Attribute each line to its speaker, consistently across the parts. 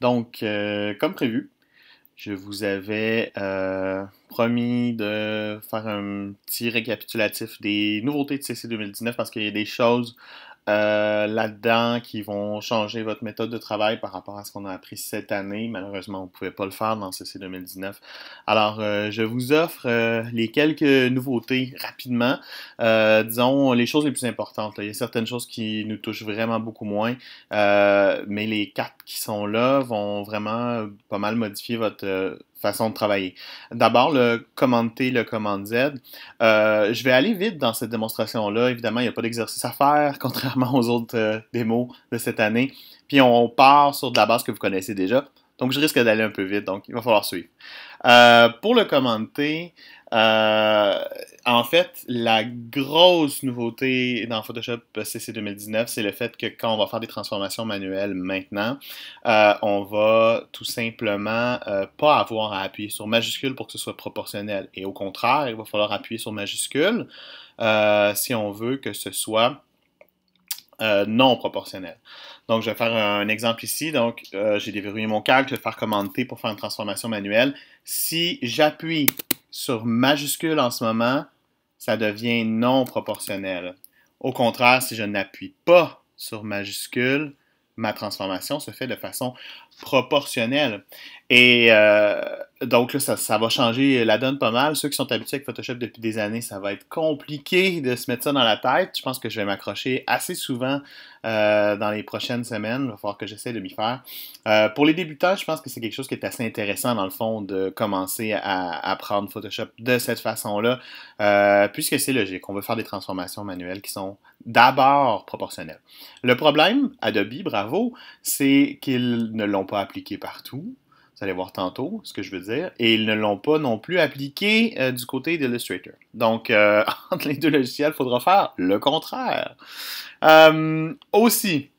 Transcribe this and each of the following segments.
Speaker 1: Donc, euh, comme prévu, je vous avais euh, promis de faire un petit récapitulatif des nouveautés de CC 2019 parce qu'il y a des choses euh, là-dedans qui vont changer votre méthode de travail par rapport à ce qu'on a appris cette année. Malheureusement, on ne pouvait pas le faire dans CC 2019. Alors, euh, je vous offre euh, les quelques nouveautés rapidement. disons, les choses les plus importantes. Il y a certaines choses qui nous touchent vraiment beaucoup moins, mais les quatre qui sont là vont vraiment pas mal modifier votre façon de travailler. D'abord, le commenter, T, le commande Z. Euh, je vais aller vite dans cette démonstration-là. Évidemment, il n'y a pas d'exercice à faire, contrairement aux autres euh, démos de cette année. Puis on part sur de la base que vous connaissez déjà. Donc, je risque d'aller un peu vite, donc il va falloir suivre. Euh, pour le commenter. T, euh, en fait, la grosse nouveauté dans Photoshop CC 2019, c'est le fait que quand on va faire des transformations manuelles maintenant, euh, on va tout simplement euh, pas avoir à appuyer sur majuscule pour que ce soit proportionnel. Et au contraire, il va falloir appuyer sur majuscule si on veut que ce soit non proportionnel. Donc, je vais faire un exemple ici. Donc, j'ai déverrouillé mon calque, je vais faire commande T pour faire une transformation manuelle. Si j'appuie sur majuscule en ce moment, ça devient non proportionnel. Au contraire, si je n'appuie pas sur majuscule, ma transformation se fait de façon proportionnel. Et euh, donc là, ça, va changer la donne pas mal. Ceux qui sont habitués avec Photoshop depuis des années, ça va être compliqué de se mettre ça dans la tête. Je pense que je vais m'accrocher assez souvent euh, dans les prochaines semaines. Il va falloir que j'essaie de m'y faire. Euh, pour les débutants, je pense que c'est quelque chose qui est assez intéressant dans le fond de commencer à apprendre Photoshop de cette façon-là, puisque c'est logique. On veut faire des transformations manuelles qui sont d'abord proportionnelles. Le problème, Adobe, bravo, c'est qu'ils ne l'ont pas appliqué partout. Vous allez voir tantôt ce que je veux dire. Et ils ne l'ont pas non plus appliqué euh, du côté d'Illustrator. Donc, euh, entre les deux logiciels, il faudra faire le contraire. Euh, aussi,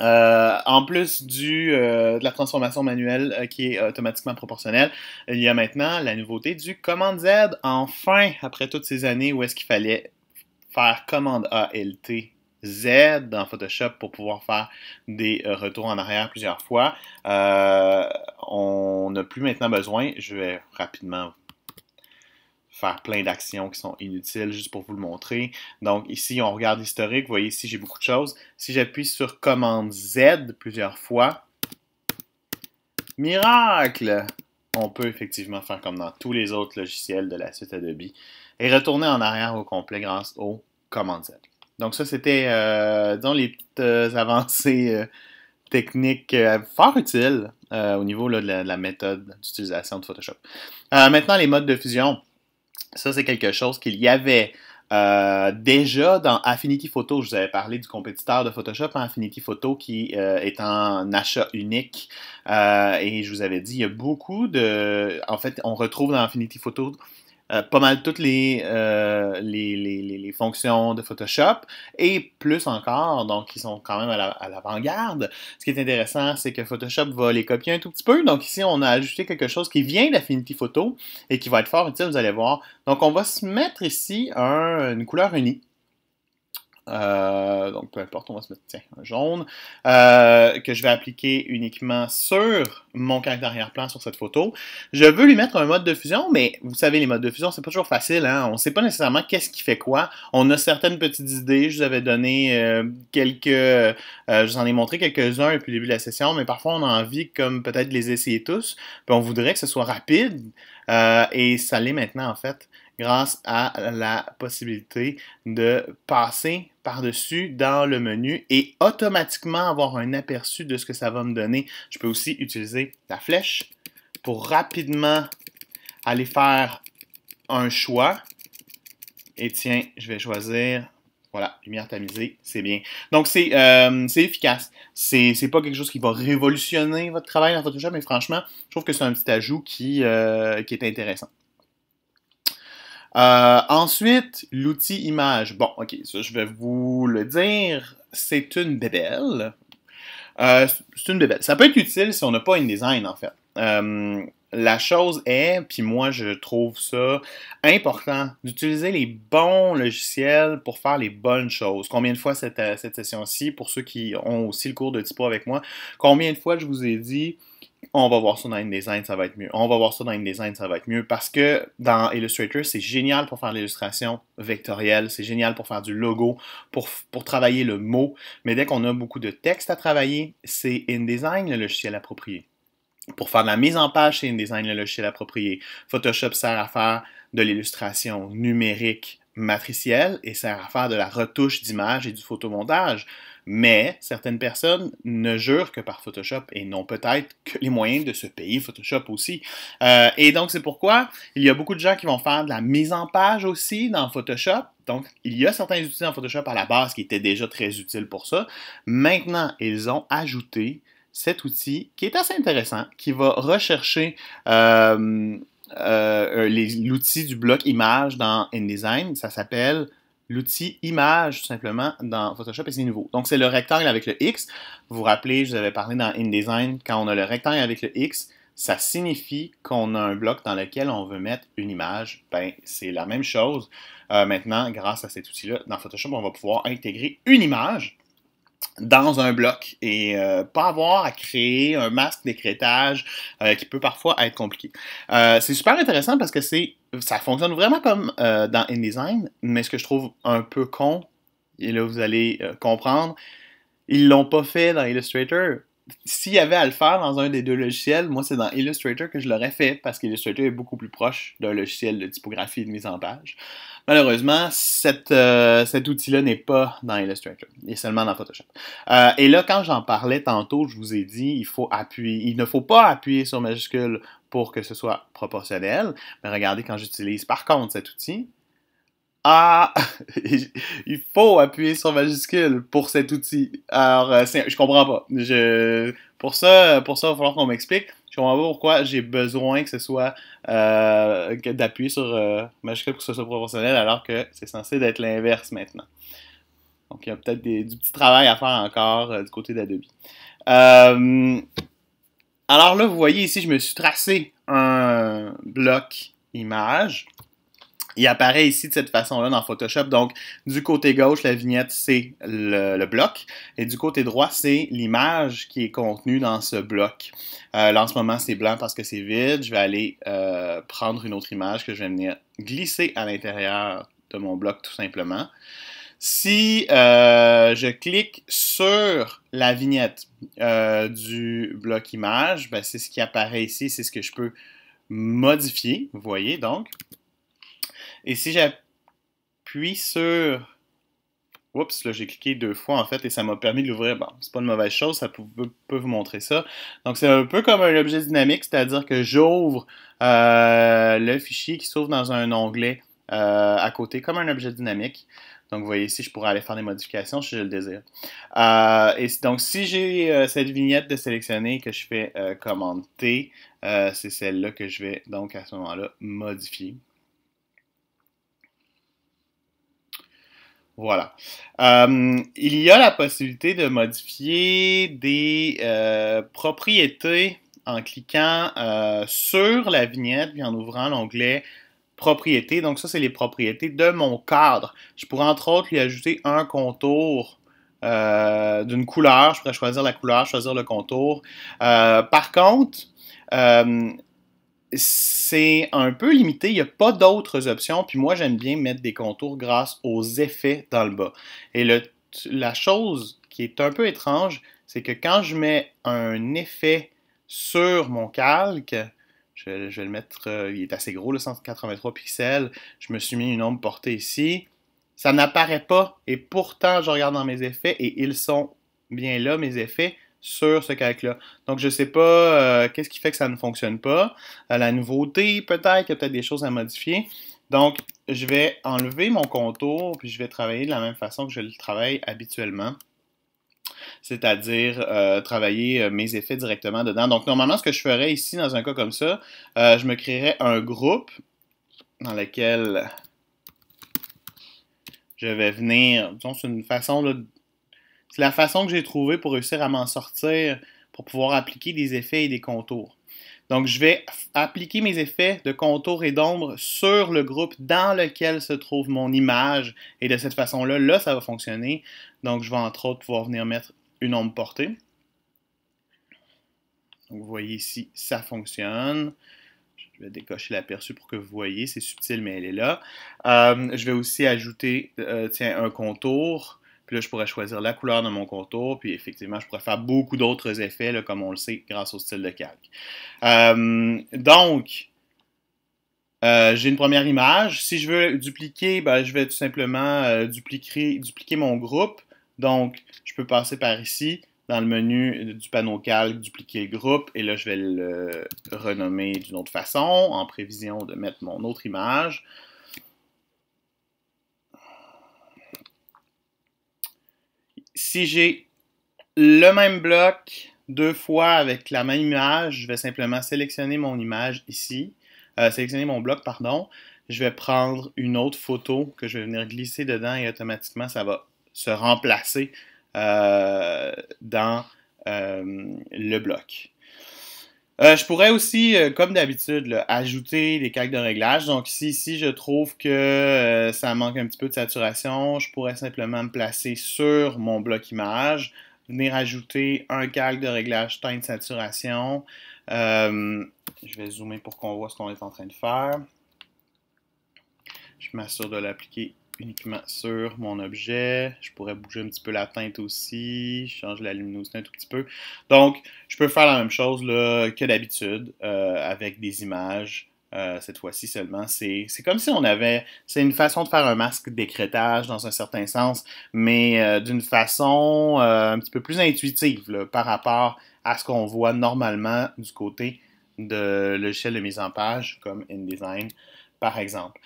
Speaker 1: en plus du, de la transformation manuelle qui est automatiquement proportionnelle, il y a maintenant la nouveauté du Command Z. Enfin, après toutes ces années où est-ce qu'il fallait faire Commande ALT. Z dans Photoshop pour pouvoir faire des euh, retours en arrière plusieurs fois. Euh, on n'a plus maintenant besoin. Je vais rapidement faire plein d'actions qui sont inutiles juste pour vous le montrer. Donc ici, on regarde l'historique. Vous voyez ici, j'ai beaucoup de choses. Si j'appuie sur commande Z plusieurs fois, miracle! On peut effectivement faire comme dans tous les autres logiciels de la suite Adobe et retourner en arrière au complet grâce au commande Z. Donc ça, c'était, euh, les petites euh, avancées euh, techniques euh, fort utiles au niveau de, la, méthode d'utilisation de Photoshop. maintenant, les modes de fusion. Ça, c'est quelque chose qu'il y avait déjà dans Affinity Photo. Je vous avais parlé du compétiteur de Photoshop, hein, Affinity Photo, qui est en achat unique. et je vous avais dit, il y a beaucoup de... En fait, on retrouve dans Affinity Photo euh, pas mal toutes euh, les, les, les, les, fonctions de Photoshop et plus encore, donc ils sont quand même à l'avant-garde. Ce qui est intéressant, c'est que Photoshop va les copier un tout petit peu. Donc ici, on a ajouté quelque chose qui vient d'Affinity Photo et qui va être fort utile, vous allez voir. Donc on va se mettre ici une couleur unie. Euh, donc peu importe, on va se mettre un jaune, euh, que je vais appliquer uniquement sur mon caractère darrière plan sur cette photo. Je veux lui mettre un mode de fusion, mais vous savez, les modes de fusion, c'est pas toujours facile. Hein. On sait pas nécessairement qu'est-ce qui fait quoi. On a certaines petites idées. Je vous avais donné euh, quelques... je vous en ai montré quelques-uns au début de la session, mais parfois on a envie, comme peut-être, de les essayer tous. on voudrait que ce soit rapide. et ça l'est maintenant, en fait, grâce à la possibilité de passer par-dessus dans le menu et automatiquement avoir un aperçu de ce que ça va me donner. Je peux aussi utiliser la flèche pour rapidement aller faire un choix. Et tiens, je vais choisir voilà, lumière tamisée, c'est bien. Donc, c'est euh, efficace. C'est pas quelque chose qui va révolutionner votre travail dans votre Photoshop, mais franchement, je trouve que c'est un petit ajout qui, euh, qui est intéressant. Euh, ensuite, l'outil image. Bon, ok, ça je vais vous le dire, c'est une bébelle. Euh, c'est une bébelle. Ça peut être utile si on n'a pas une design en fait. Euh, la chose est, puis moi je trouve ça important d'utiliser les bons logiciels pour faire les bonnes choses. Combien de fois cette, cette session-ci, pour ceux qui ont aussi le cours de typo avec moi, combien de fois je vous ai dit on va voir ça dans InDesign, ça va être mieux. On va voir ça dans InDesign, ça va être mieux. Parce que dans Illustrator, c'est génial pour faire l'illustration vectorielle, c'est génial pour faire du logo, pour, pour travailler le mot. Mais dès qu'on a beaucoup de texte à travailler, c'est InDesign le logiciel approprié. Pour faire de la mise en page, c'est InDesign le logiciel approprié. Photoshop sert à faire de l'illustration numérique matricielle et sert à faire de la retouche d'image et du photomontage. Mais certaines personnes ne jurent que par Photoshop et n'ont peut-être que les moyens de se payer Photoshop aussi. Euh, et donc, c'est pourquoi il y a beaucoup de gens qui vont faire de la mise en page aussi dans Photoshop. Donc, il y a certains outils dans Photoshop à la base qui étaient déjà très utiles pour ça. Maintenant, ils ont ajouté cet outil qui est assez intéressant, qui va rechercher... Euh, euh, l'outil du bloc image dans InDesign, ça s'appelle l'outil image tout simplement dans Photoshop et c'est nouveau. Donc c'est le rectangle avec le X. Vous vous rappelez, je vous avais parlé dans InDesign, quand on a le rectangle avec le X, ça signifie qu'on a un bloc dans lequel on veut mettre une image. Ben, c'est la même chose. Euh, maintenant, grâce à cet outil-là, dans Photoshop, on va pouvoir intégrer une image dans un bloc et euh, pas avoir à créer un masque d'écrétage euh, qui peut parfois être compliqué. c'est super intéressant parce que c'est ça fonctionne vraiment comme euh, dans InDesign, mais ce que je trouve un peu con, et là vous allez euh, comprendre, ils l'ont pas fait dans Illustrator. S'il y avait à le faire dans un des deux logiciels, moi c'est dans Illustrator que je l'aurais fait parce qu'Illustrator est beaucoup plus proche d'un logiciel de typographie et de mise en page. Malheureusement, euh, cet outil-là n'est pas dans Illustrator, il est seulement dans Photoshop. et là, quand j'en parlais tantôt, je vous ai dit, il, faut appuyer, il ne faut pas appuyer sur majuscule pour que ce soit proportionnel. Mais regardez, quand j'utilise par contre cet outil, ah, il faut appuyer sur majuscule pour cet outil. Alors, euh, je comprends pas. Je, pour ça, pour ça, il va falloir qu'on m'explique. Je comprends pas pourquoi j'ai besoin que ce soit euh, d'appuyer sur euh, majuscule pour que ce soit proportionnel, alors que c'est censé être l'inverse maintenant. Donc, il y a peut-être du petit travail à faire encore du côté d'Adobe. Alors là, vous voyez ici, je me suis tracé un bloc image. Il apparaît ici de cette façon-là dans Photoshop. Donc, du côté gauche, la vignette, c'est le, bloc. Et du côté droit, c'est l'image qui est contenue dans ce bloc. Euh, là, en ce moment, c'est blanc parce que c'est vide. Je vais aller euh, prendre une autre image que je vais venir glisser à l'intérieur de mon bloc, tout simplement. Si euh, je clique sur la vignette euh, du bloc image, ben, c'est ce qui apparaît ici, c'est ce que je peux modifier, vous voyez donc. Et si j'appuie sur... Oups, là j'ai cliqué deux fois en fait et ça m'a permis de l'ouvrir. Bon, c'est pas une mauvaise chose, ça peut, vous montrer ça. Donc c'est un peu comme un objet dynamique, c'est-à-dire que j'ouvre euh, le fichier qui s'ouvre dans un onglet à côté, comme un objet dynamique. Donc, vous voyez ici, je pourrais aller faire des modifications si je le désire. Euh, et donc, si j'ai euh, cette vignette de sélectionner que je fais euh, commande T, c'est celle-là que je vais donc à ce moment-là modifier. Voilà. il y a la possibilité de modifier des propriétés en cliquant sur la vignette et en ouvrant l'onglet propriétés. Donc ça, c'est les propriétés de mon cadre. Je pourrais entre autres lui ajouter un contour euh, d'une couleur. Je pourrais choisir la couleur, choisir le contour. Euh, par contre, euh, c'est un peu limité, il n'y a pas d'autres options. Puis moi, j'aime bien mettre des contours grâce aux effets dans le bas. Et la chose qui est un peu étrange, c'est que quand je mets un effet sur mon calque, je, vais le mettre, euh, il est assez gros, le 183 pixels. Je me suis mis une ombre portée ici. Ça n'apparaît pas et pourtant je regarde dans mes effets et ils sont bien là, mes effets, sur ce calque-là. Donc je ne sais pas euh, qu'est-ce qui fait que ça ne fonctionne pas. Euh, la nouveauté peut-être, il y a peut-être des choses à modifier. Donc je vais enlever mon contour puis je vais travailler de la même façon que je le travaille habituellement c'est-à-dire euh, travailler euh, mes effets directement dedans. Donc, normalement, ce que je ferais ici, dans un cas comme ça, euh, je me créerais un groupe dans lequel je vais venir, disons, c'est une façon, c'est la façon que j'ai trouvée pour réussir à m'en sortir, pour pouvoir appliquer des effets et des contours. Donc, je vais appliquer mes effets de contour et d'ombre sur le groupe dans lequel se trouve mon image. Et de cette façon-là, là, ça va fonctionner. Donc, je vais entre autres pouvoir venir mettre une ombre portée. vous voyez ici, ça fonctionne. Je vais décocher l'aperçu pour que vous voyez. C'est subtil, mais elle est là. Euh, je vais aussi ajouter euh, tiens, un contour. Puis là, je pourrais choisir la couleur de mon contour. Puis effectivement, je pourrais faire beaucoup d'autres effets, comme on le sait, grâce au style de calque. Euh, donc, j'ai une première image. Si je veux dupliquer, ben, je vais tout simplement dupliquer, mon groupe. Donc, je peux passer par ici, dans le menu du panneau calque, dupliquer groupe, et là, je vais le renommer d'une autre façon, en prévision de mettre mon autre image. Si j'ai le même bloc deux fois avec la même image, je vais simplement sélectionner mon image ici, euh, sélectionner mon bloc, pardon, je vais prendre une autre photo que je vais venir glisser dedans et automatiquement, ça va se remplacer euh, dans euh, le bloc. Euh, je pourrais aussi, comme d'habitude, ajouter des calques de réglage. Donc ici, si je trouve que ça manque un petit peu de saturation, je pourrais simplement me placer sur mon bloc image, venir ajouter un calque de réglage teinte saturation. je vais zoomer pour qu'on voit ce qu'on est en train de faire. Je m'assure de l'appliquer uniquement sur mon objet. Je pourrais bouger un petit peu la teinte aussi. Je change la luminosité un tout petit peu. Donc, je peux faire la même chose là, que d'habitude euh, avec des images. Euh, cette fois-ci seulement, c'est comme si on avait, c'est une façon de faire un masque d'écrétage dans un certain sens, mais euh, d'une façon un petit peu plus intuitive par rapport à ce qu'on voit normalement du côté de logiciel de mise en page comme InDesign, par exemple.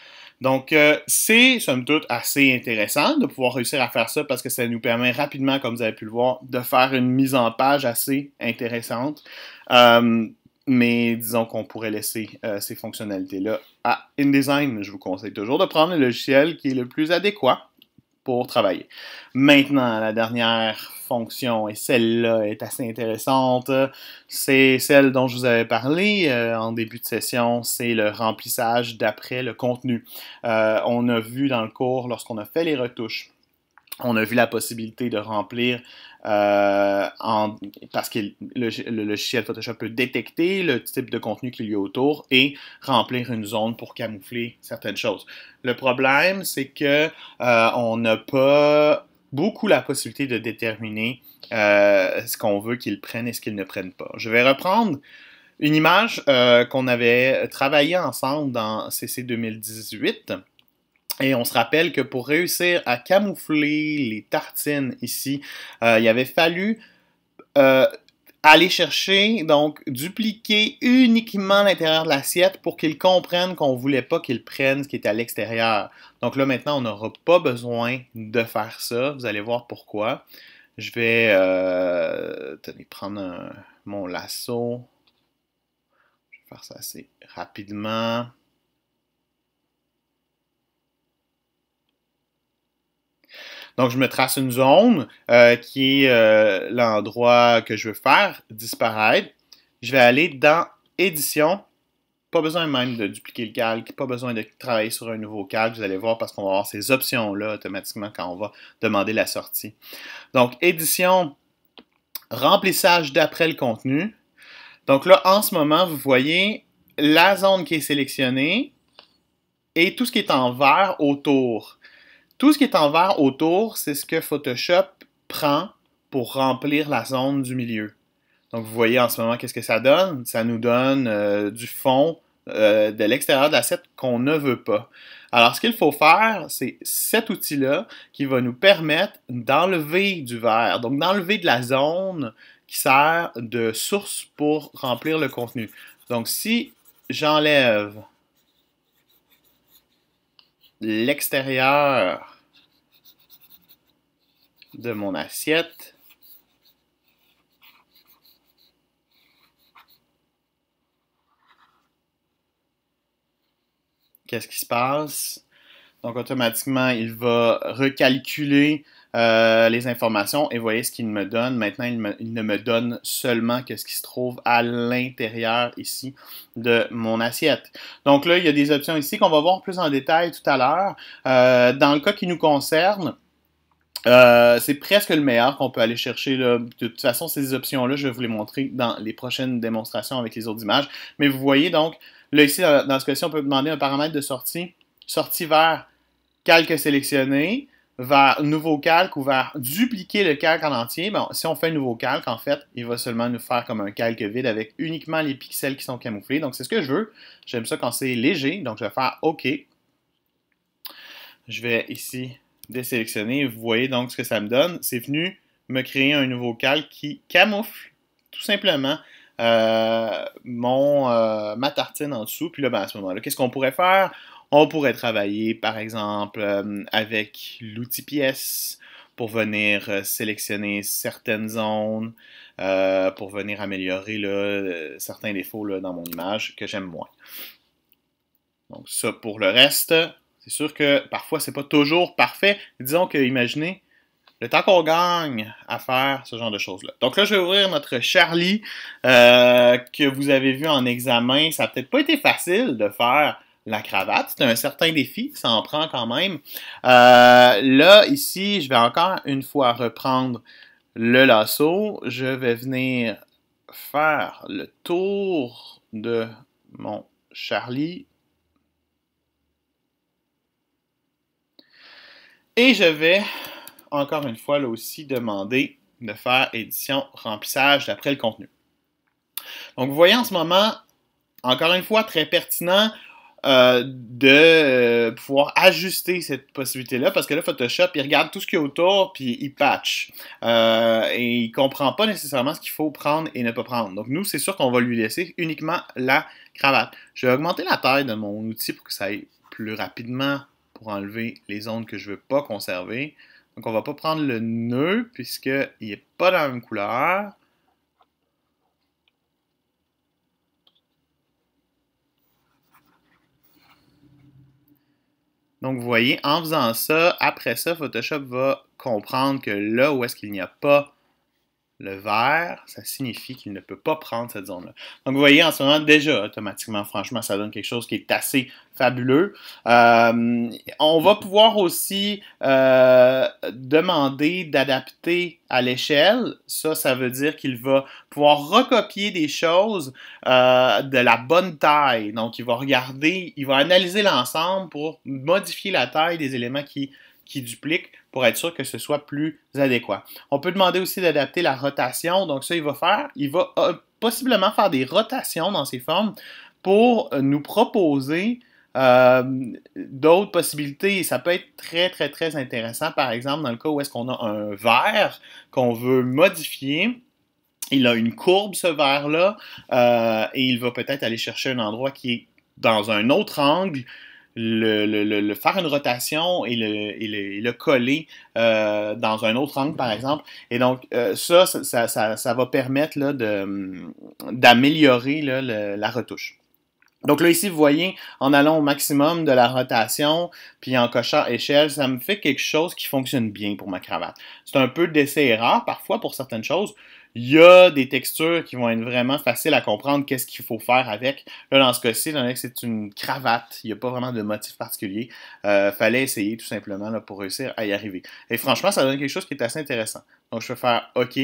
Speaker 1: Donc, euh, c'est, somme toute, assez intéressant de pouvoir réussir à faire ça parce que ça nous permet rapidement, comme vous avez pu le voir, de faire une mise en page assez intéressante. Euh, mais disons qu'on pourrait laisser euh, ces fonctionnalités-là à InDesign. Je vous conseille toujours de prendre le logiciel qui est le plus adéquat pour travailler. Maintenant, la dernière fonction, et celle-là est assez intéressante, c'est celle dont je vous avais parlé euh, en début de session, c'est le remplissage d'après le contenu. Euh, on a vu dans le cours, lorsqu'on a fait les retouches, on a vu la possibilité de remplir euh, parce que le, logiciel Photoshop peut détecter le type de contenu qu'il y a autour et remplir une zone pour camoufler certaines choses. Le problème, c'est que euh, on n'a pas beaucoup la possibilité de déterminer euh, ce qu'on veut qu'ils prennent et ce qu'ils ne prennent pas. Je vais reprendre une image qu'on avait travaillée ensemble dans CC 2018. Et on se rappelle que pour réussir à camoufler les tartines ici, euh, il avait fallu euh, aller chercher, donc dupliquer uniquement l'intérieur de l'assiette pour qu'ils comprennent qu'on ne voulait pas qu'ils prennent ce qui était à l'extérieur. Donc là maintenant, on n'aura pas besoin de faire ça. Vous allez voir pourquoi. Je vais euh, prendre mon lasso. Je vais faire ça assez rapidement. Donc, je me trace une zone euh, qui est euh, l'endroit que je veux faire disparaître. Je vais aller dans Édition. Pas besoin même de dupliquer le calque, pas besoin de travailler sur un nouveau calque. Vous allez voir parce qu'on va avoir ces options-là automatiquement quand on va demander la sortie. Donc, Édition, Remplissage d'après le contenu. Donc là, en ce moment, vous voyez la zone qui est sélectionnée et tout ce qui est en vert autour. Tout ce qui est en vert autour, c'est ce que Photoshop prend pour remplir la zone du milieu. Donc vous voyez en ce moment qu'est-ce que ça donne. Ça nous donne euh, du fond euh, de l'extérieur de qu'on ne veut pas. Alors ce qu'il faut faire, c'est cet outil-là qui va nous permettre d'enlever du vert, donc d'enlever de la zone qui sert de source pour remplir le contenu. Donc si j'enlève l'extérieur de mon assiette. Qu'est-ce qui se passe? Donc automatiquement, il va recalculer euh, les informations et voyez ce qu'il me donne. Maintenant, il, ne me donne seulement que ce qui se trouve à l'intérieur ici de mon assiette. Donc là, il y a des options ici qu'on va voir plus en détail tout à l'heure. Euh, dans le cas qui nous concerne, euh, c'est presque le meilleur qu'on peut aller chercher. De toute façon, ces options-là, je vais vous les montrer dans les prochaines démonstrations avec les autres images. Mais vous voyez donc, là ici, dans ce cas-ci, on peut demander un paramètre de sortie, sortie vers calque sélectionné, vers nouveau calque ou vers dupliquer le calque en entier, Bon, si on fait un nouveau calque, en fait, il va seulement nous faire comme un calque vide avec uniquement les pixels qui sont camouflés. Donc, c'est ce que je veux. J'aime ça quand c'est léger. Donc, je vais faire OK. Je vais ici désélectionner. Vous voyez donc ce que ça me donne. C'est venu me créer un nouveau calque qui camoufle tout simplement euh, mon, euh, ma tartine en dessous. Puis là, ben, à ce moment-là, qu'est-ce qu'on pourrait faire? On pourrait travailler, par exemple, euh, avec l'outil pièce pour venir euh, sélectionner certaines zones, euh, pour venir améliorer certains défauts dans mon image que j'aime moins. Donc ça, pour le reste, c'est sûr que parfois, c'est pas toujours parfait. Disons que, imaginez, le temps qu'on gagne à faire ce genre de choses-là. Donc là, je vais ouvrir notre Charlie que vous avez vu en examen. Ça n'a peut-être pas été facile de faire la cravate. C'est un certain défi, ça en prend quand même. Euh, là, ici, je vais encore une fois reprendre le lasso. Je vais venir faire le tour de mon Charlie. Et je vais encore une fois là aussi demander de faire édition remplissage d'après le contenu. Donc vous voyez en ce moment, encore une fois très pertinent, euh, de euh, pouvoir ajuster cette possibilité-là, parce que là, Photoshop, il regarde tout ce qu'il y a autour, puis il patch. Euh, et il comprend pas nécessairement ce qu'il faut prendre et ne pas prendre. Donc nous, c'est sûr qu'on va lui laisser uniquement la cravate. Je vais augmenter la taille de mon outil pour que ça aille plus rapidement pour enlever les ondes que je ne veux pas conserver. Donc on va pas prendre le nœud puisqu'il n'est pas dans la même couleur. Donc, vous voyez, en faisant ça, après ça, Photoshop va comprendre que là où est-ce qu'il n'y a pas le vert, ça signifie qu'il ne peut pas prendre cette zone-là. Donc, vous voyez, en ce moment, déjà, automatiquement, franchement, ça donne quelque chose qui est assez fabuleux. Euh, on va pouvoir aussi euh, demander d'adapter à l'échelle. Ça, ça veut dire qu'il va pouvoir recopier des choses euh, de la bonne taille. Donc, il va regarder, il va analyser l'ensemble pour modifier la taille des éléments qui qui duplique pour être sûr que ce soit plus adéquat. On peut demander aussi d'adapter la rotation. Donc ça, il va faire, il va euh, possiblement faire des rotations dans ses formes pour nous proposer euh, d'autres possibilités, ça peut être très, très, très intéressant. Par exemple, dans le cas où est-ce qu'on a un verre qu'on veut modifier, il a une courbe, ce verre-là, euh, et il va peut-être aller chercher un endroit qui est dans un autre angle le, le, faire une rotation et le, coller euh, dans un autre angle, par exemple. Et donc, euh, ça, ça, va permettre de, hum, d'améliorer la retouche. Donc là, ici, vous voyez, en allant au maximum de la rotation, puis en cochant échelle, ça me fait quelque chose qui fonctionne bien pour ma cravate. C'est un peu d'essai-erreur parfois pour certaines choses, il y a des textures qui vont être vraiment faciles à comprendre qu'est-ce qu'il faut faire avec. Là, dans ce cas-ci, c'est une cravate. Il n'y a pas vraiment de motif particulier. Il euh, fallait essayer tout simplement là, pour réussir à y arriver. Et franchement, ça donne quelque chose qui est assez intéressant. Donc, je vais faire OK.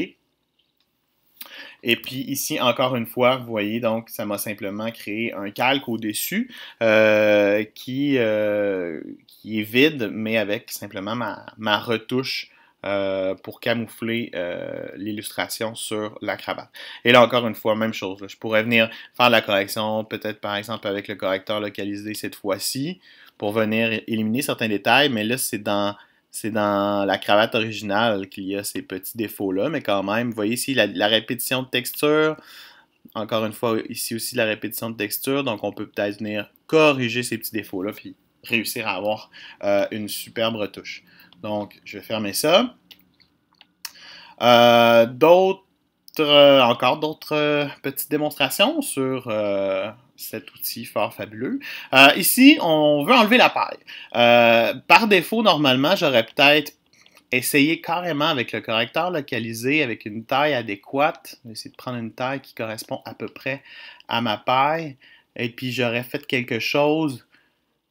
Speaker 1: Et puis ici, encore une fois, vous voyez, donc, ça m'a simplement créé un calque au-dessus euh, qui, euh, qui est vide, mais avec simplement ma retouche euh, pour camoufler euh, l'illustration sur la cravate. Et là encore une fois, même chose. je pourrais venir faire la correction, peut-être par exemple avec le correcteur localisé cette fois-ci, pour venir éliminer certains détails, mais là c'est dans la cravate originale qu'il y a ces petits défauts-là, mais quand même, vous voyez ici la, répétition de texture. Encore une fois, ici aussi la répétition de texture. Donc, on peut peut-être venir corriger ces petits défauts-là, puis réussir à avoir euh, une superbe retouche. Donc, je vais fermer ça. Euh, d'autres, euh, encore d'autres euh, petites démonstrations sur cet outil fort fabuleux. ici, on veut enlever la paille. par défaut, normalement, j'aurais peut-être essayé carrément avec le correcteur localisé, avec une taille adéquate. Essayer de prendre une taille qui correspond à peu près à ma paille. Et puis, j'aurais fait quelque chose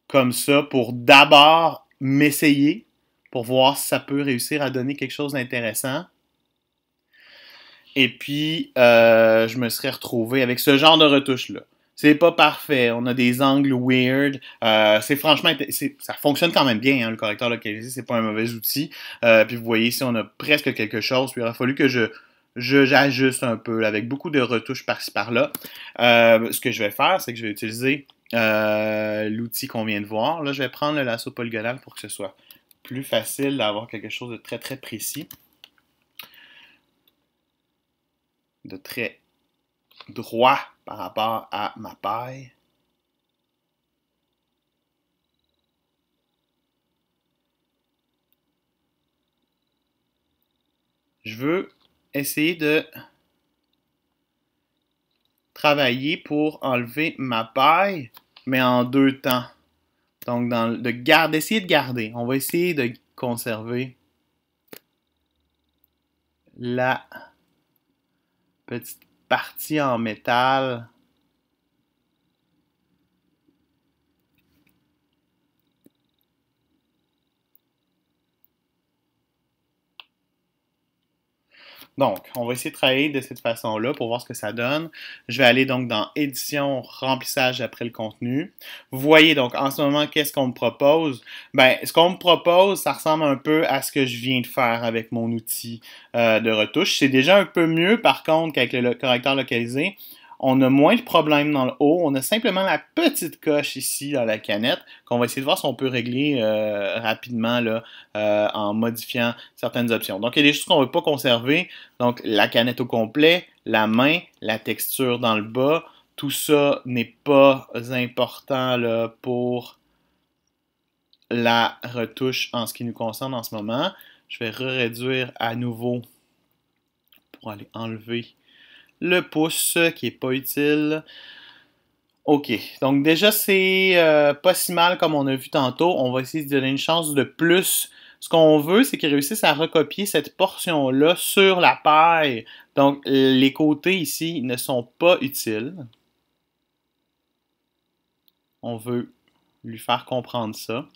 Speaker 1: comme ça pour d'abord m'essayer pour voir si ça peut réussir à donner quelque chose d'intéressant. Et puis, euh, je me serais retrouvé avec ce genre de retouches là C'est pas parfait, on a des angles weird. Euh, c'est franchement, ça fonctionne quand même bien, hein, le correcteur localisé, c'est pas un mauvais outil. Euh, puis vous voyez, ici, on a presque quelque chose. Puis il aurait fallu que je j'ajuste un peu, avec beaucoup de retouches par-ci par-là. ce que je vais faire, c'est que je vais utiliser l'outil qu'on vient de voir. Là, je vais prendre le lasso polygonal pour que ce soit plus facile d'avoir quelque chose de très très précis, de très droit par rapport à ma paille. Je veux essayer de travailler pour enlever ma paille, mais en deux temps. Donc, dans, de garder, essayer de garder. On va essayer de conserver la petite partie en métal Donc, on va essayer de travailler de cette façon-là pour voir ce que ça donne. Je vais aller donc dans édition, remplissage après le contenu. Vous voyez donc en ce moment qu'est-ce qu'on me propose. Ben, ce qu'on me propose, ça ressemble un peu à ce que je viens de faire avec mon outil euh, de retouche. C'est déjà un peu mieux par contre qu'avec le correcteur localisé. On a moins de problèmes dans le haut. On a simplement la petite coche ici dans la canette qu'on va essayer de voir si on peut régler euh, rapidement euh, en modifiant certaines options. Donc, il y a des choses qu'on ne veut pas conserver. Donc, la canette au complet, la main, la texture dans le bas. Tout ça n'est pas important pour la retouche en ce qui nous concerne en ce moment. Je vais réduire à nouveau pour aller enlever le pouce qui n'est pas utile. OK. Donc déjà, c'est euh, pas si mal comme on a vu tantôt. On va essayer de donner une chance de plus. Ce qu'on veut, c'est qu'il réussisse à recopier cette portion-là sur la paille. Donc les côtés ici ne sont pas utiles. On veut lui faire comprendre ça.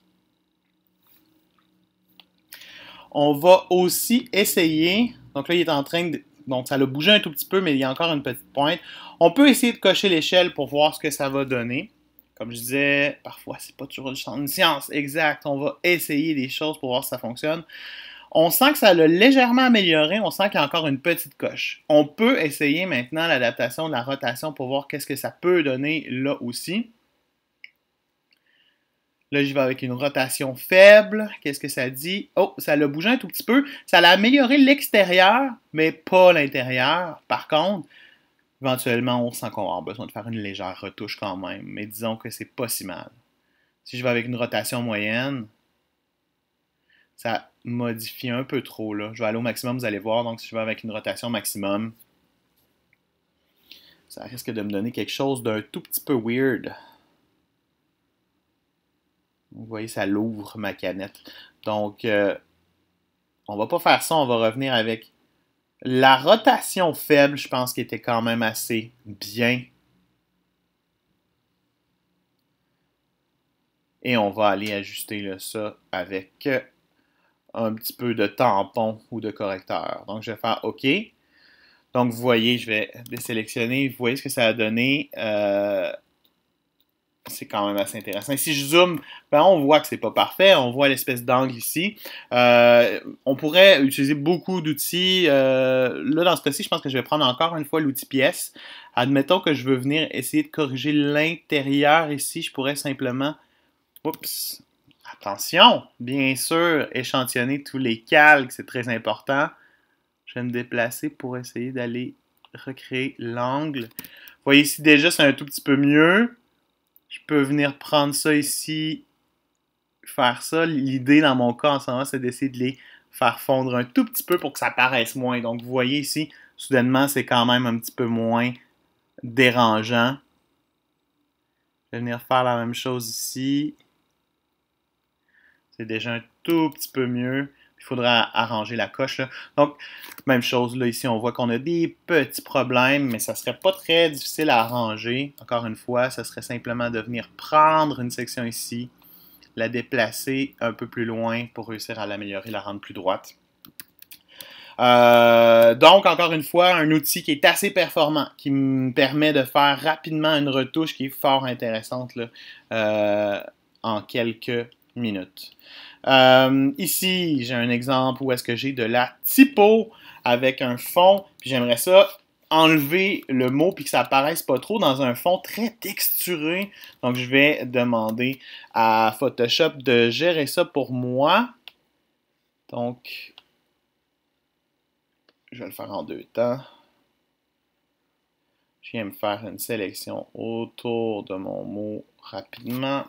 Speaker 1: On va aussi essayer, donc là il est en train de donc, ça l'a bougé un tout petit peu, mais il y a encore une petite pointe. On peut essayer de cocher l'échelle pour voir ce que ça va donner. Comme je disais, parfois, c'est pas toujours une science exacte. On va essayer des choses pour voir si ça fonctionne. On sent que ça l'a légèrement amélioré, on sent qu'il y a encore une petite coche. On peut essayer maintenant l'adaptation de la rotation pour voir qu'est-ce que ça peut donner là aussi. Là, j'y vais avec une rotation faible. Qu'est-ce que ça dit? Oh, ça l'a bougé un tout petit peu. Ça l'a amélioré l'extérieur, mais pas l'intérieur. Par contre, éventuellement, on sent qu'on a besoin de faire une légère retouche quand même. Mais disons que c'est pas si mal. Si je vais avec une rotation moyenne, ça modifie un peu trop. Là. Je vais aller au maximum, vous allez voir. Donc, si je vais avec une rotation maximum, ça risque de me donner quelque chose d'un tout petit peu weird. Vous voyez, ça l'ouvre ma canette. Donc, on euh, on va pas faire ça, on va revenir avec la rotation faible, je pense qu'elle était quand même assez bien. Et on va aller ajuster ça avec euh, un petit peu de tampon ou de correcteur. Donc, je vais faire OK. Donc, vous voyez, je vais désélectionner. Vous voyez ce que ça a donné. Euh, c'est quand même assez intéressant. si je zoome, ben, on voit que c'est pas parfait, on voit l'espèce d'angle ici. Euh, on pourrait utiliser beaucoup d'outils. Euh, là, dans ce cas-ci, je pense que je vais prendre encore une fois l'outil pièce. Admettons que je veux venir essayer de corriger l'intérieur ici, je pourrais simplement... Oups! Attention! Bien sûr, échantillonner tous les calques, c'est très important. Je vais me déplacer pour essayer d'aller recréer l'angle. Vous voyez ici, déjà, c'est un tout petit peu mieux je peux venir prendre ça ici, faire ça. L'idée dans mon cas en ce moment, c'est d'essayer de les faire fondre un tout petit peu pour que ça paraisse moins. Donc vous voyez ici, soudainement, c'est quand même un petit peu moins dérangeant. Je vais venir faire la même chose ici. C'est déjà un tout petit peu mieux il faudra arranger la coche. Donc, même chose, là, ici, on voit qu'on a des petits problèmes, mais ça serait pas très difficile à arranger. Encore une fois, ça serait simplement de venir prendre une section ici, la déplacer un peu plus loin pour réussir à l'améliorer, la rendre plus droite. Euh, donc, encore une fois, un outil qui est assez performant, qui me permet de faire rapidement une retouche qui est fort intéressante euh, en quelques minutes. Euh, ici, j'ai un exemple où est-ce que j'ai de la typo avec un fond, j'aimerais ça enlever le mot puis que ça apparaisse pas trop dans un fond très texturé. Donc, je vais demander à Photoshop de gérer ça pour moi. Donc, je vais le faire en deux temps. Je viens me faire une sélection autour de mon mot rapidement.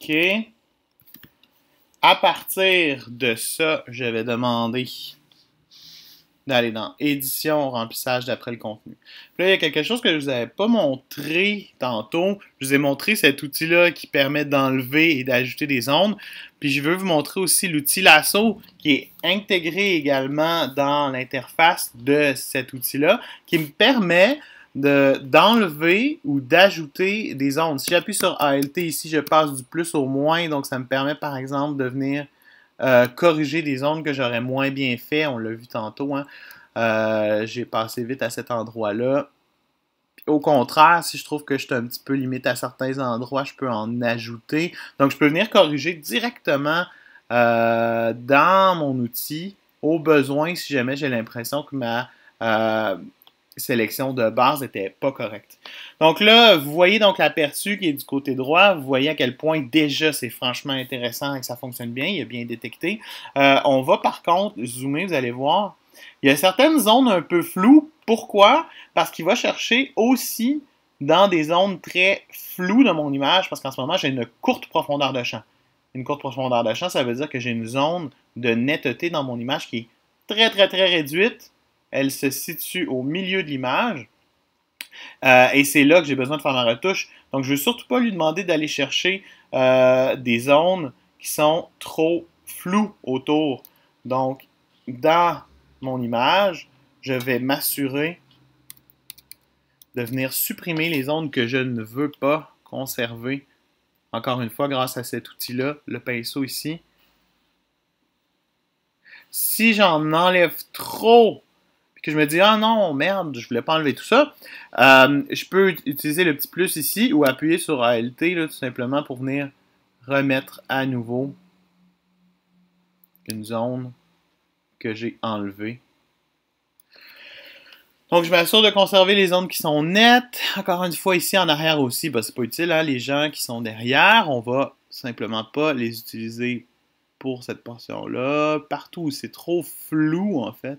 Speaker 1: OK. À partir de ça, je vais demander d'aller dans édition, remplissage d'après le contenu. Puis là, il y a quelque chose que je ne vous avais pas montré tantôt. Je vous ai montré cet outil-là qui permet d'enlever et d'ajouter des ondes. Puis je veux vous montrer aussi l'outil lasso qui est intégré également dans l'interface de cet outil-là, qui me permet d'enlever ou d'ajouter des ondes. Si j'appuie sur ALT ici, je passe du plus au moins, donc ça me permet par exemple de venir euh, corriger des ondes que j'aurais moins bien fait. On l'a vu tantôt, hein. euh, j'ai passé vite à cet endroit-là. Au contraire, si je trouve que je suis un petit peu limite à certains endroits, je peux en ajouter. Donc, je peux venir corriger directement euh, dans mon outil, au besoin, si jamais j'ai l'impression que ma, sélection de base n'était pas correcte. Donc là, vous voyez donc l'aperçu qui est du côté droit. Vous voyez à quel point déjà c'est franchement intéressant et que ça fonctionne bien. Il est bien détecté. Euh, on va par contre zoomer, vous allez voir. Il y a certaines zones un peu floues. Pourquoi? Parce qu'il va chercher aussi dans des zones très floues dans mon image, parce qu'en ce moment, j'ai une courte profondeur de champ. Une courte profondeur de champ, ça veut dire que j'ai une zone de netteté dans mon image qui est très, très, très réduite elle se situe au milieu de l'image. Euh, et c'est là que j'ai besoin de faire ma retouche. Donc, je ne veux surtout pas lui demander d'aller chercher euh, des zones qui sont trop floues autour. Donc, dans mon image, je vais m'assurer de venir supprimer les zones que je ne veux pas conserver. Encore une fois, grâce à cet outil-là, le pinceau ici. Si j'en enlève trop, que je me dis, ah non, merde, je voulais pas enlever tout ça, euh, je peux utiliser le petit plus ici ou appuyer sur ALT tout simplement pour venir remettre à nouveau une zone que j'ai enlevée. Donc, je m'assure de conserver les zones qui sont nettes. Encore une fois, ici en arrière aussi, ce bah, c'est pas utile. Hein, les gens qui sont derrière, on va simplement pas les utiliser pour cette portion-là. Partout où c'est trop flou, en fait,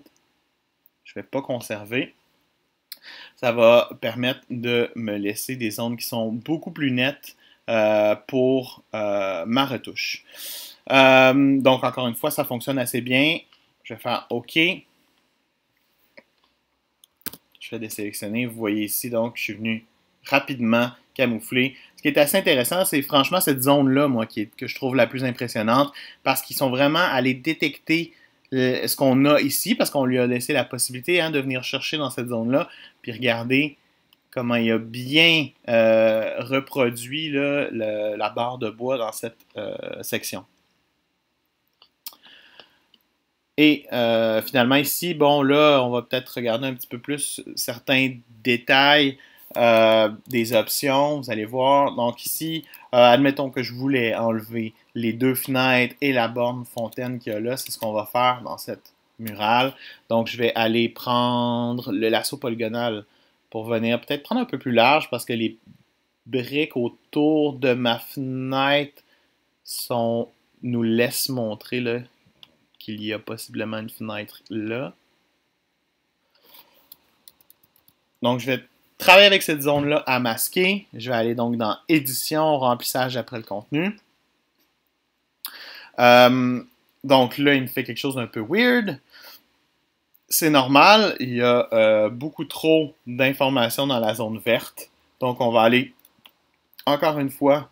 Speaker 1: je ne vais pas conserver. Ça va permettre de me laisser des zones qui sont beaucoup plus nettes euh, pour euh, ma retouche. Euh, donc, encore une fois, ça fonctionne assez bien. Je vais faire OK. Je vais désélectionner. Vous voyez ici, donc, je suis venu rapidement camoufler. Ce qui est assez intéressant, c'est franchement cette zone-là, moi, qui est, que je trouve la plus impressionnante, parce qu'ils sont vraiment allés détecter euh, ce qu'on a ici, parce qu'on lui a laissé la possibilité hein, de venir chercher dans cette zone-là, puis regarder comment il a bien euh, reproduit la barre de bois dans cette euh, section. Et finalement ici, bon là, on va peut-être regarder un petit peu plus certains détails euh, des options, vous allez voir. Donc ici, euh, admettons que je voulais enlever les deux fenêtres et la borne fontaine qu'il y a là. C'est ce qu'on va faire dans cette murale. Donc je vais aller prendre le lasso polygonal pour venir peut-être prendre un peu plus large parce que les briques autour de ma fenêtre sont, nous laissent montrer qu'il y a possiblement une fenêtre là. Donc je vais Travailler avec cette zone-là à masquer. Je vais aller donc dans Édition, remplissage après le contenu. Euh, donc là, il me fait quelque chose d'un peu weird. C'est normal, il y a euh, beaucoup trop d'informations dans la zone verte. Donc on va aller, encore une fois,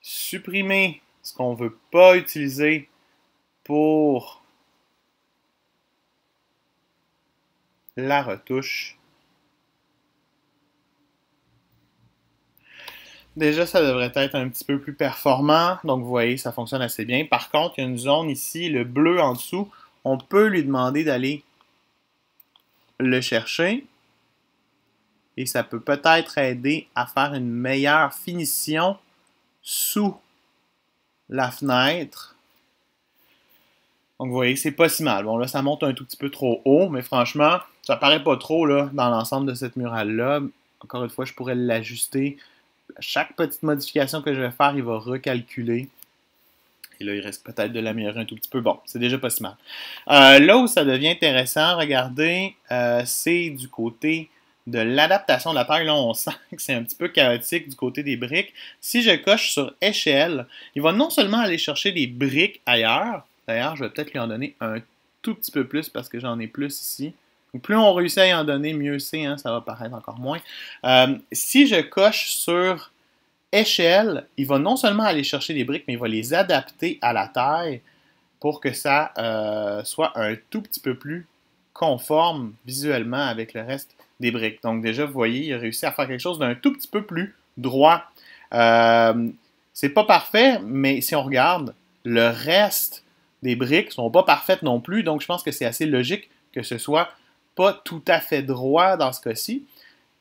Speaker 1: supprimer ce qu'on ne veut pas utiliser pour la retouche. Déjà, ça devrait être un petit peu plus performant. Donc, vous voyez, ça fonctionne assez bien. Par contre, il y a une zone ici, le bleu en dessous. On peut lui demander d'aller le chercher. Et ça peut peut-être aider à faire une meilleure finition sous la fenêtre. Donc, vous voyez, c'est pas si mal. Bon, là, ça monte un tout petit peu trop haut, mais franchement, ça paraît pas trop là, dans l'ensemble de cette murale-là. Encore une fois, je pourrais l'ajuster chaque petite modification que je vais faire, il va recalculer. Et là, il reste peut-être de l'améliorer un tout petit peu. Bon, c'est déjà pas si mal. Euh, là où ça devient intéressant, regardez, euh, c'est du côté de l'adaptation de la taille. Là, on sent que c'est un petit peu chaotique du côté des briques. Si je coche sur échelle, il va non seulement aller chercher des briques ailleurs, d'ailleurs, je vais peut-être lui en donner un tout petit peu plus parce que j'en ai plus ici. Plus on réussit à y en donner, mieux c'est, hein, ça va paraître encore moins. Euh, si je coche sur échelle, il va non seulement aller chercher les briques, mais il va les adapter à la taille pour que ça euh, soit un tout petit peu plus conforme visuellement avec le reste des briques. Donc déjà, vous voyez, il a réussi à faire quelque chose d'un tout petit peu plus droit. Euh, c'est pas parfait, mais si on regarde, le reste des briques sont pas parfaites non plus, donc je pense que c'est assez logique que ce soit tout à fait droit dans ce cas-ci.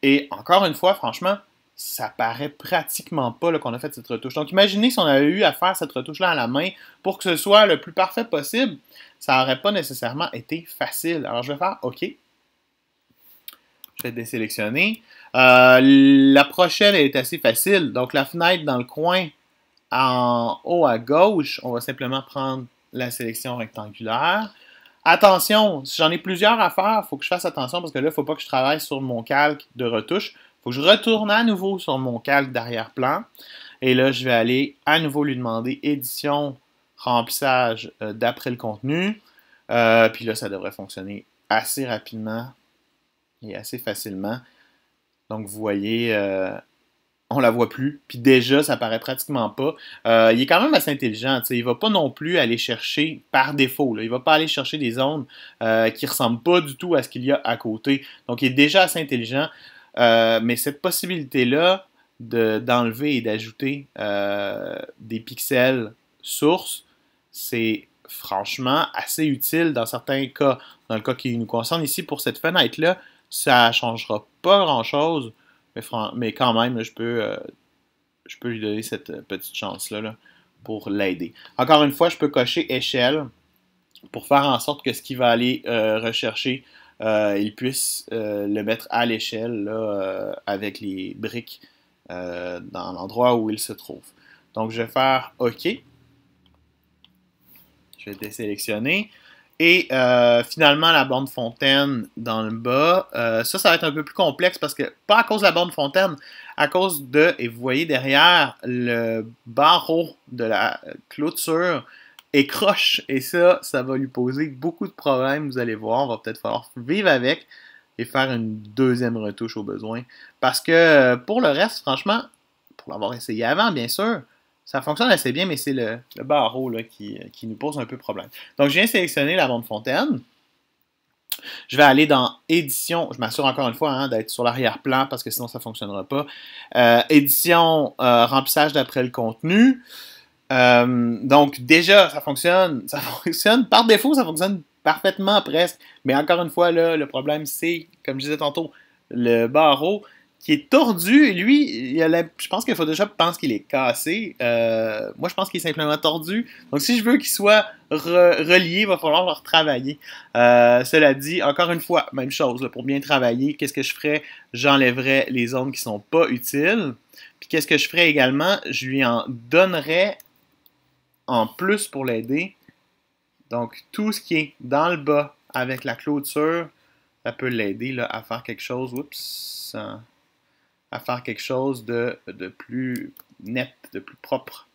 Speaker 1: Et encore une fois, franchement, ça paraît pratiquement pas qu'on a fait cette retouche. Donc imaginez si on avait eu à faire cette retouche-là à la main pour que ce soit le plus parfait possible, ça n'aurait pas nécessairement été facile. Alors je vais faire OK. Je vais désélectionner. Euh, la prochaine est assez facile. Donc la fenêtre dans le coin en haut à gauche, on va simplement prendre la sélection rectangulaire. Attention, si j'en ai plusieurs à faire, il faut que je fasse attention parce que là, il ne faut pas que je travaille sur mon calque de retouche. Il faut que je retourne à nouveau sur mon calque d'arrière-plan. Et là, je vais aller à nouveau lui demander édition, remplissage euh, d'après le contenu. Euh, puis là, ça devrait fonctionner assez rapidement et assez facilement. Donc, vous voyez, euh, on la voit plus. Puis déjà, ça paraît pratiquement pas. Euh, il est quand même assez intelligent. Il Il va pas non plus aller chercher par défaut. Là. Il va pas aller chercher des zones qui euh, qui ressemblent pas du tout à ce qu'il y a à côté. Donc, il est déjà assez intelligent. Euh, mais cette possibilité-là d'enlever et d'ajouter des pixels source, c'est franchement assez utile dans certains cas. Dans le cas qui nous concerne ici, pour cette fenêtre-là, ça changera pas grand-chose mais, mais quand même, je peux, euh, lui donner cette euh, petite chance-là pour l'aider. Encore une fois, je peux cocher échelle pour faire en sorte que ce qu'il va aller euh, rechercher, il puisse le mettre à l'échelle avec les briques dans l'endroit où il se trouve. Donc, je vais faire OK. Je vais désélectionner. Et euh, finalement, la bande fontaine dans le bas, euh, ça, ça va être un peu plus complexe parce que, pas à cause de la bande fontaine, à cause de, et vous voyez derrière, le barreau de la clôture est croche. Et ça, ça va lui poser beaucoup de problèmes, vous allez voir. On va peut-être falloir vivre avec et faire une deuxième retouche au besoin. Parce que euh, pour le reste, franchement, pour l'avoir essayé avant, bien sûr, ça fonctionne assez bien, mais c'est le, barreau là, qui, nous pose un peu problème. Donc, je viens sélectionner la bande fontaine. Je vais aller dans Édition. Je m'assure encore une fois hein, d'être sur l'arrière-plan parce que sinon ça ne fonctionnera pas. Euh, édition, euh, remplissage d'après le contenu. Euh, donc déjà, ça fonctionne. Ça fonctionne. Par défaut, ça fonctionne parfaitement presque. Mais encore une fois, le problème, c'est, comme je disais tantôt, le barreau qui est tordu. et Lui, je pense que Photoshop pense qu'il est cassé. Euh, moi, je pense qu'il est simplement tordu. Donc, si je veux qu'il soit relié, il va falloir le retravailler. Euh, cela dit, encore une fois, même chose. pour bien travailler, qu'est-ce que je ferais J'enlèverais les zones qui sont pas utiles. Puis, qu'est-ce que je ferais également Je lui en donnerais en plus pour l'aider. Donc, tout ce qui est dans le bas avec la clôture, ça peut l'aider à faire quelque chose. Oups à faire quelque chose de, de plus net, de plus propre.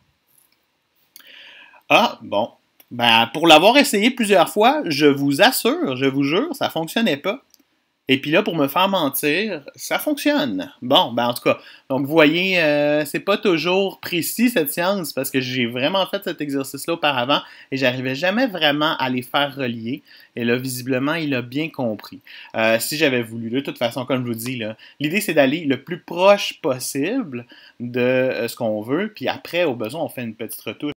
Speaker 1: Ah, bon. Ben, pour l'avoir essayé plusieurs fois, je vous assure, je vous jure, ça ne fonctionnait pas. Et puis là, pour me faire mentir, ça fonctionne. Bon, ben en tout cas, donc vous voyez, euh, c'est pas toujours précis cette science parce que j'ai vraiment fait cet exercice-là auparavant et j'arrivais jamais vraiment à les faire relier. Et là, visiblement, il a bien compris. Euh, si j'avais voulu, de toute façon, comme je vous dis, l'idée c'est d'aller le plus proche possible de euh, ce qu'on veut, puis après, au besoin, on fait une petite retouche.